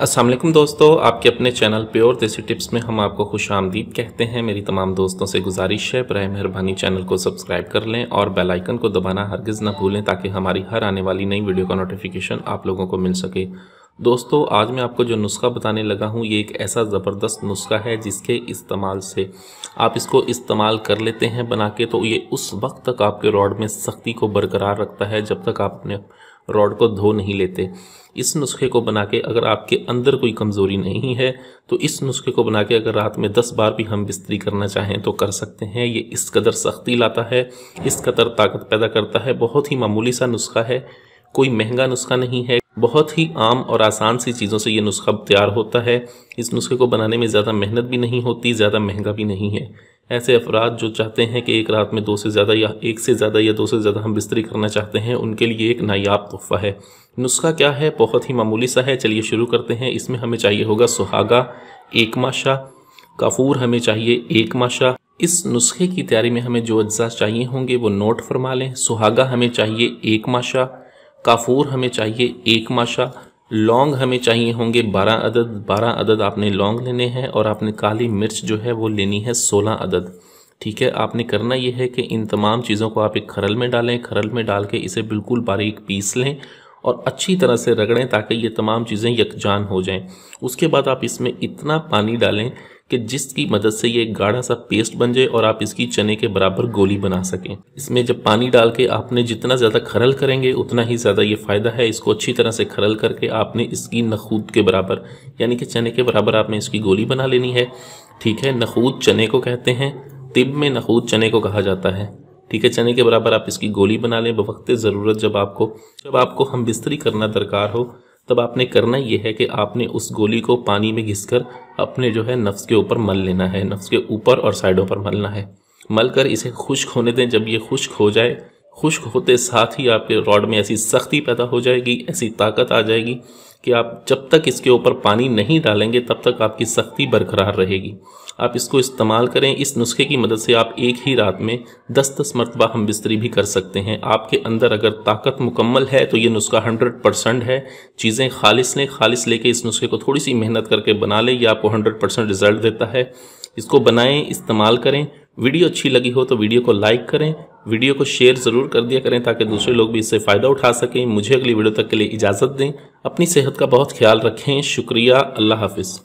असलम दोस्तों आपके अपने चैनल प्योर देसी टिप्स में हम आपको खुश आमदीद कहते हैं मेरी तमाम दोस्तों से गुजारिश है ब्राय मेहरबानी चैनल को सब्सक्राइब कर लें और बेल आइकन को दबाना हरगिज़ ना भूलें ताकि हमारी हर आने वाली नई वीडियो का नोटिफिकेशन आप लोगों को मिल सके दोस्तों आज मैं आपको जो नुस्खा बताने लगा हूँ ये एक ऐसा ज़बरदस्त नुस्खा है जिसके इस्तेमाल से आप इसको इस्तेमाल कर लेते हैं बना के तो ये उस वक्त तक आपके रॉड में सख्ती को बरकरार रखता है जब तक आप अपने रॉड को धो नहीं लेते इस नुस्खे को बना के अगर आपके अंदर कोई कमज़ोरी नहीं है तो इस नुस्खे को बना के अगर रात में दस बार भी हम बिस्तरी करना चाहें तो कर सकते हैं ये इस कदर सख्ती लाता है इस कदर ताकत पैदा करता है बहुत ही मामूली सा नुस्खा है कोई महंगा नुस्खा नहीं है बहुत ही आम और आसान सी चीज़ों से ये नुस्खा तैयार होता है इस नुस्खे को बनाने में ज़्यादा मेहनत भी नहीं होती ज़्यादा महंगा भी नहीं है ऐसे अफराद जो चाहते हैं कि एक रात में दो से ज़्यादा या एक से ज़्यादा या दो से ज़्यादा हम बिस्तरी करना चाहते हैं उनके लिए एक नायाब तोहफ़ा है नुस्खा क्या है बहुत ही मामूली सा है चलिए शुरू करते हैं इसमें हमें चाहिए होगा सुहागा एक माशा काफूर हमें चाहिए एक माशा इस नुस्खे की तैयारी में हमें जो अज्जा चाहिए होंगे वो नोट फरमा लें सुहागा हमें चाहिए एक माशा काफूर हमें चाहिए एक माशा लौंग हमें चाहिए होंगे बारह अदद बारह अदद आपने लौंग लेने हैं और आपने काली मिर्च जो है वो लेनी है सोलह अदद ठीक है आपने करना यह है कि इन तमाम चीज़ों को आप एक खरल में डालें खरल में डाल के इसे बिल्कुल बारीक पीस लें और अच्छी तरह से रगड़ें ताकि ये तमाम चीज़ें यकजान हो जाएं उसके बाद आप इसमें इतना पानी डालें कि जिसकी मदद से ये गाढ़ा सा पेस्ट बन जाए और आप इसकी चने के बराबर गोली बना सकें इसमें जब पानी डाल के आपने जितना ज़्यादा खरल करेंगे उतना ही ज़्यादा ये फ़ायदा है इसको अच्छी तरह से खरल करके आपने इसकी नखूद के बराबर यानी कि चने के बराबर आपने इसकी गोली बना लेनी है ठीक है नखूद चने को कहते हैं तिब में नखूद चने को कहा जाता है ठीक है चने के बराबर आप इसकी गोली बना लें बवक्त ज़रूरत जब आपको जब आपको हम बिस्तरी करना दरकार हो तब आपने करना यह है कि आपने उस गोली को पानी में घिस कर अपने जो है नफ्स के ऊपर मल लेना है नफ्स के ऊपर और साइडों पर मलना है मल कर इसे खुश्क होने दें जब ये खुश्क हो जाए खुश्क होते साथ ही आपके रॉड में ऐसी सख्ती पैदा हो जाएगी ऐसी ताकत आ जाएगी कि आप जब तक इसके ऊपर पानी नहीं डालेंगे तब तक आपकी सख्ती बरकरार रहेगी आप इसको इस्तेमाल करें इस नुस्खे की मदद से आप एक ही रात में दस दस मरतबा हम बिस्तरी भी कर सकते हैं आपके अंदर अगर ताकत मुकम्मल है तो ये नुस्खा हंड्रेड परसेंट है चीज़ें खालिश लें खालिश लेके इस नुस्खे को थोड़ी सी मेहनत करके बना लें यह आपको हंड्रेड परसेंट रिजल्ट देता है इसको बनाएं इस्तेमाल करें वीडियो अच्छी लगी हो तो वीडियो को लाइक करें वीडियो को शेयर ज़रूर कर दिया करें ताकि दूसरे लोग भी इससे फ़ायदा उठा सकें मुझे अगली वीडियो तक के लिए इजाज़त दें अपनी सेहत का बहुत ख्याल रखें शुक्रिया अल्लाह हाफिज़